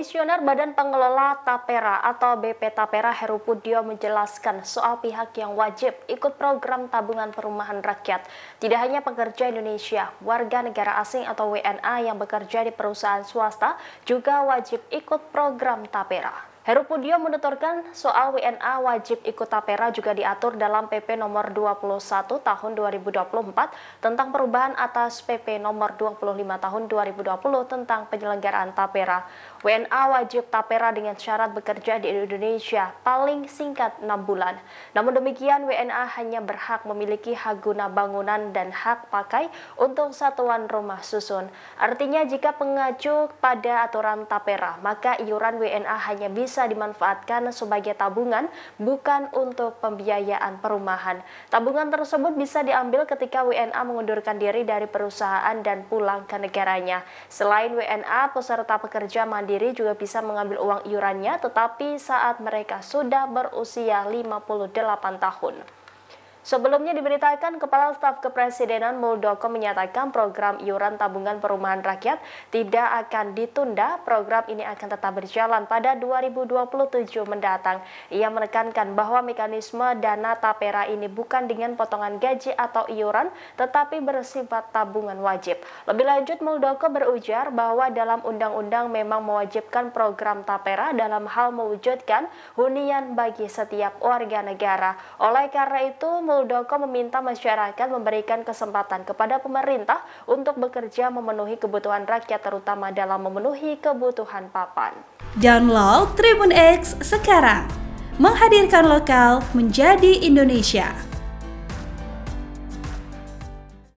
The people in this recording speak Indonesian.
Komisioner Badan Pengelola Tapera atau BP Tapera Heru Pudio menjelaskan soal pihak yang wajib ikut program tabungan perumahan rakyat. Tidak hanya pekerja Indonesia, warga negara asing atau WNA yang bekerja di perusahaan swasta juga wajib ikut program Tapera. Heru Pudio menuturkan soal WNA wajib ikut tapera juga diatur dalam PP nomor 21 tahun 2024 tentang perubahan atas PP nomor 25 tahun 2020 tentang penyelenggaraan tapera. WNA wajib tapera dengan syarat bekerja di Indonesia paling singkat 6 bulan. Namun demikian WNA hanya berhak memiliki hak guna bangunan dan hak pakai untuk satuan rumah susun. Artinya jika pengacu pada aturan tapera, maka iuran WNA hanya bisa bisa dimanfaatkan sebagai tabungan bukan untuk pembiayaan perumahan. Tabungan tersebut bisa diambil ketika WNA mengundurkan diri dari perusahaan dan pulang ke negaranya. Selain WNA, peserta pekerja mandiri juga bisa mengambil uang iurannya tetapi saat mereka sudah berusia 58 tahun. Sebelumnya diberitakan Kepala Staf Kepresidenan Muldoko menyatakan program iuran tabungan perumahan rakyat tidak akan ditunda. Program ini akan tetap berjalan pada 2027 mendatang. Ia menekankan bahwa mekanisme dana tapera ini bukan dengan potongan gaji atau iuran, tetapi bersifat tabungan wajib. Lebih lanjut, Muldoko berujar bahwa dalam undang-undang memang mewajibkan program tapera dalam hal mewujudkan hunian bagi setiap warga negara. Oleh karena itu, Muldoko meminta masyarakat memberikan kesempatan kepada pemerintah untuk bekerja memenuhi kebutuhan rakyat terutama dalam memenuhi kebutuhan papan. Download Tribun X sekarang, menghadirkan lokal menjadi Indonesia.